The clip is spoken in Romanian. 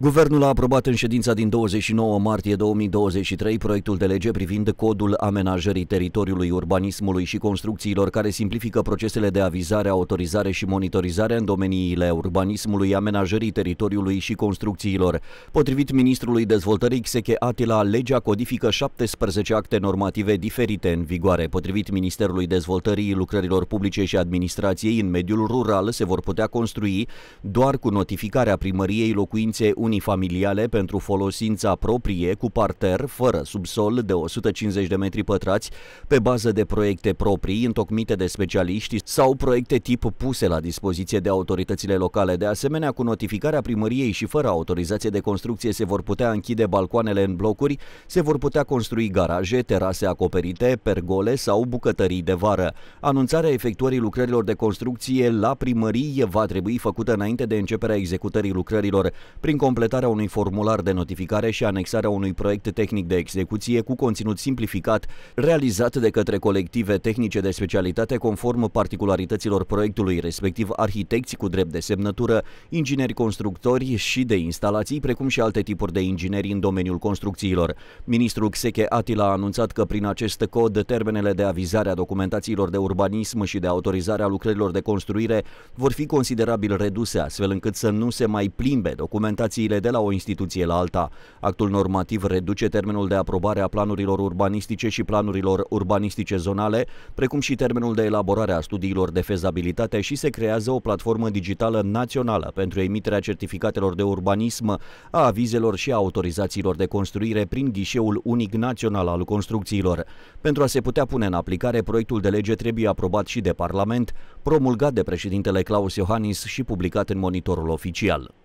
Guvernul a aprobat în ședința din 29 martie 2023 proiectul de lege privind codul amenajării teritoriului, urbanismului și construcțiilor care simplifică procesele de avizare, autorizare și monitorizare în domeniile urbanismului, amenajării teritoriului și construcțiilor. Potrivit ministrului dezvoltării Xeche Atila, legea codifică 17 acte normative diferite în vigoare. Potrivit Ministerului Dezvoltării Lucrărilor Publice și Administrației, în mediul rural se vor putea construi doar cu notificarea primăriei locuințe unifamiliale pentru folosința proprie cu parter fără subsol de 150 de metri pătrați pe bază de proiecte proprii întocmite de specialiști sau proiecte tip puse la dispoziție de autoritățile locale. De asemenea, cu notificarea primăriei și fără autorizație de construcție se vor putea închide balcoanele în blocuri, se vor putea construi garaje, terase acoperite, pergole sau bucătării de vară. Anunțarea efectuării lucrărilor de construcție la primărie va trebui făcută înainte de începerea executării lucrărilor. Prin completarea unui formular de notificare și anexarea unui proiect tehnic de execuție cu conținut simplificat, realizat de către colective tehnice de specialitate conform particularităților proiectului, respectiv arhitecți cu drept de semnătură, ingineri constructori și de instalații, precum și alte tipuri de ingineri în domeniul construcțiilor. Ministrul Xeche Atila a anunțat că prin acest cod termenele de avizare a documentațiilor de urbanism și de autorizare a lucrărilor de construire vor fi considerabil reduse, astfel încât să nu se mai plimbe documentații deciziile de la o instituție la alta. Actul normativ reduce termenul de aprobare a planurilor urbanistice și planurilor urbanistice zonale, precum și termenul de elaborare a studiilor de fezabilitate și se creează o platformă digitală națională pentru emiterea certificatelor de urbanism, a avizelor și a autorizațiilor de construire prin ghișeul unic național al construcțiilor. Pentru a se putea pune în aplicare, proiectul de lege trebuie aprobat și de Parlament, promulgat de președintele Claus Iohannis și publicat în monitorul oficial.